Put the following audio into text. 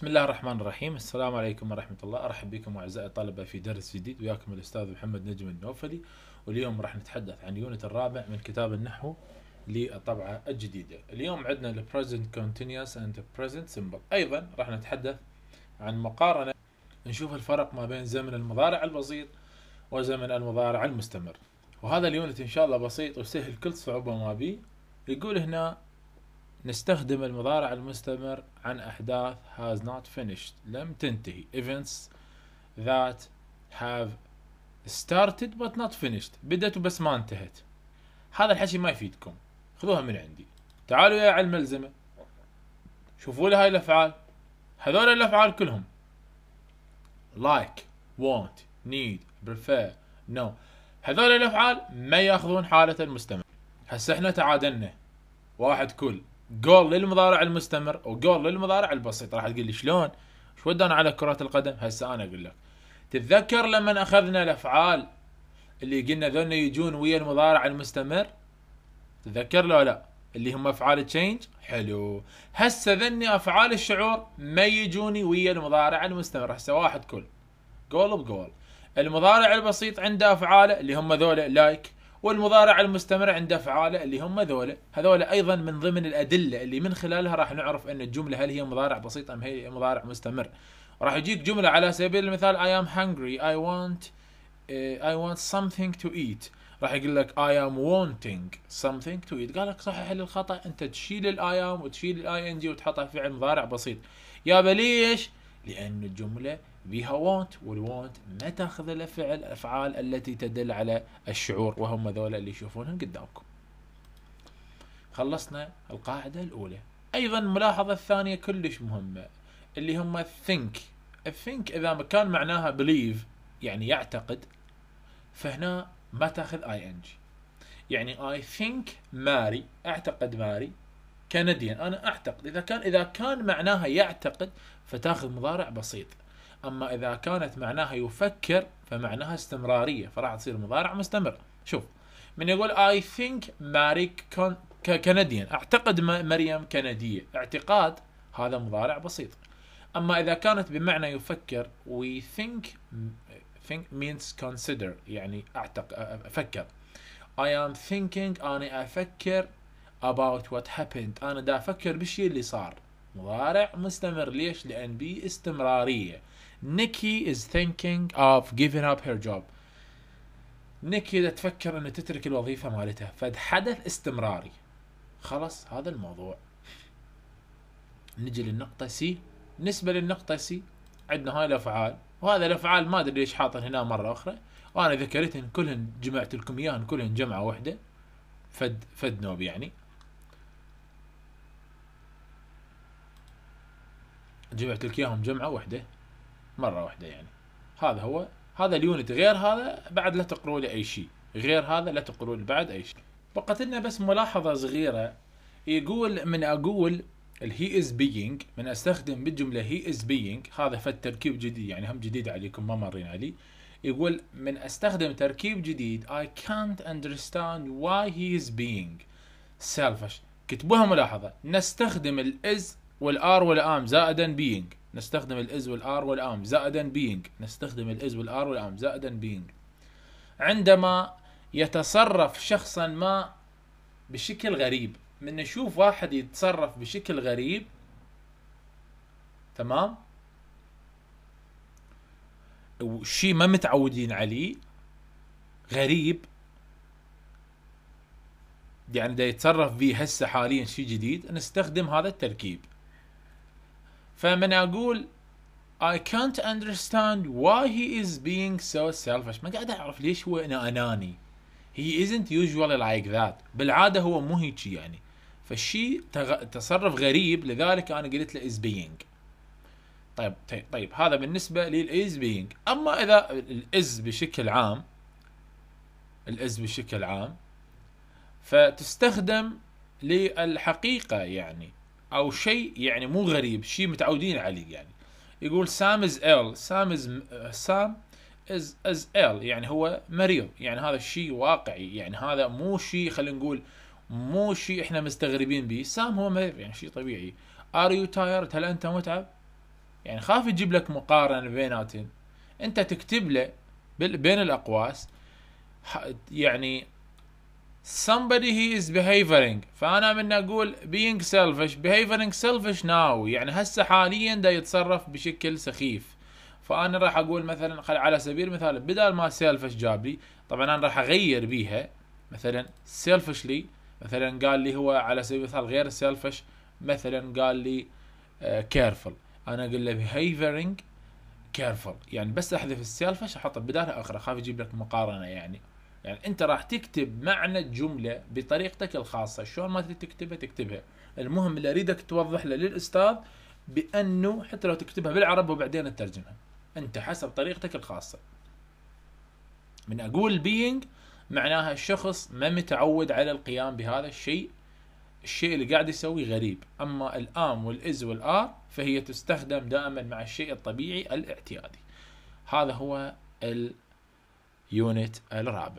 بسم الله الرحمن الرحيم السلام عليكم ورحمة الله أرحب بكم أعزائي الطلبة في درس جديد وياكم الأستاذ محمد نجم النوفلي واليوم راح نتحدث عن يونت الرابع من كتاب النحو للطبعة الجديدة اليوم عندنا الـ Present Continuous and Present Simple أيضا راح نتحدث عن مقارنة نشوف الفرق ما بين زمن المضارع البسيط وزمن المضارع المستمر وهذا اليونت إن شاء الله بسيط وسهل كل صعوبة ما بيه يقول هنا نستخدم المضارع المستمر عن أحداث has not finished لم تنتهي events that have started but not finished بدت بس ما انتهت هذا الحكي ما يفيدكم خذوها من عندي تعالوا يا على الملزمة شوفوا لي هاي الأفعال هذول الأفعال كلهم like want need prefer no هذول الأفعال ما ياخذون حالة المستمر هسه احنا تعادلنا واحد كل جول للمضارع المستمر وجول للمضارع البسيط راح تقول لي شلون؟ ايش ودانا على كرة القدم؟ هسه انا اقول لك تتذكر لما اخذنا الافعال اللي قلنا ذولا يجون ويا المضارع المستمر تتذكر لو لا اللي هم افعال تشينج حلو هسه ذني افعال الشعور ما يجوني ويا المضارع المستمر هسه واحد كل جول بجول المضارع البسيط عنده افعاله اللي هم ذولا لايك والمضارع المستمر عند افعاله اللي هم ذولا هذولا ايضا من ضمن الادله اللي من خلالها راح نعرف ان الجمله هل هي مضارع بسيط ام هي مضارع مستمر راح يجيك جمله على سبيل المثال I am hungry I want uh, I want something to eat راح يقول لك I am wanting something to eat قال لك صحح الخطا انت تشيل ال I am وتشيل ال ing وتحطها فعل مضارع بسيط يابا ليش لأن الجملة بها want والوانت ما تاخذ الا فعل أفعال التي تدل على الشعور وهم ذولا اللي يشوفونهم قدامكم خلصنا القاعدة الأولى أيضا الملاحظة الثانية كلش مهمة اللي هم think think إذا كان معناها believe يعني يعتقد فهنا ما تاخذ ing يعني I think ماري أعتقد ماري كنديا انا اعتقد اذا كان اذا كان معناها يعتقد فتاخذ مضارع بسيط اما اذا كانت معناها يفكر فمعناها استمراريه فراح تصير مضارع مستمر شوف من يقول اي ثينك ماري كنديا اعتقد مريم كنديه اعتقاد هذا مضارع بسيط اما اذا كانت بمعنى يفكر وي ثينك think means consider يعني اعتقد افكر I am thinking اني أفكر about what happened انا دا افكر بالشيء اللي صار مضارع مستمر ليش لان بي استمراريه نيكي is thinking of giving up her job نيكي دا تفكر انه تترك الوظيفه مالتها فحدث استمراري خلص هذا الموضوع نجي للنقطه سي بالنسبه للنقطه سي عندنا هاي الافعال وهذا الافعال ما ادري ليش حاطن هنا مره اخرى وانا ذكرتهن كلهن جمعت لكم اياهن كلهن جمعه واحده فد فد نوب يعني جمعت لك اياهم جمعه واحده مره واحده يعني هذا هو هذا اليونت غير هذا بعد لا تقروا لي اي شيء غير هذا لا تقروا لي بعد اي شيء بقت لنا بس ملاحظه صغيره يقول من اقول الهي از بينج من استخدم بالجمله هي از بينج هذا تركيب جديد يعني هم جديد عليكم ما مرين علي يقول من استخدم تركيب جديد اي كانت اندرستاند واي هي از بيينج سيلفش كتبوها ملاحظة نستخدم الاز والار والام زائدا بينج نستخدم الاز والار والام زائدا بينج نستخدم الاز والار والام زائدا بينج عندما يتصرف شخصا ما بشكل غريب من نشوف واحد يتصرف بشكل غريب تمام وشي ما متعودين عليه غريب يعني دا يتصرف به هسه حاليا شيء جديد نستخدم هذا التركيب فمن اقول I can't understand why he is being so selfish ما قاعد اعرف ليش هو اناني he isn't usually like that بالعاده هو مو هيك يعني فالشيء تغ... تصرف غريب لذلك انا قلت له is being طيب طيب, طيب. هذا بالنسبه لل is being اما اذا الاز بشكل عام الاز بشكل عام فتستخدم للحقيقه يعني او شيء يعني مو غريب شيء متعودين عليه يعني يقول سام از ال سام از سام از از ال يعني هو مريض يعني هذا الشيء واقعي يعني هذا مو شيء خلينا نقول مو شيء احنا مستغربين به سام هو مريض يعني شيء طبيعي ار يو تايرد هل انت متعب يعني خاف يجيب لك مقارنه بيناتهم انت تكتب له بين الاقواس يعني somebody he is behaving فانا من اقول being selfish behaving selfish now يعني هسه حاليا دا يتصرف بشكل سخيف فانا راح اقول مثلا على سبيل المثال بدل ما سيلفش جاب لي طبعا انا راح اغير بيها مثلا سيلفشلي مثلا قال لي هو على سبيل المثال غير سيلفش مثلا قال لي آه، careful انا اقول له behaving careful يعني بس احذف السيلفش احطه بدالها اخرى خاف يجيب لك مقارنه يعني يعني انت راح تكتب معنى الجمله بطريقتك الخاصه شلون ما تكتبها تكتبها المهم اللي اريدك توضح له للاستاذ بانه حتى لو تكتبها بالعربي وبعدين تترجمها انت حسب طريقتك الخاصه من اقول بينج معناها الشخص ما متعود على القيام بهذا الشيء الشيء اللي قاعد يسويه غريب اما الام والاز والار فهي تستخدم دائما مع الشيء الطبيعي الاعتيادي هذا هو اليونت الرابع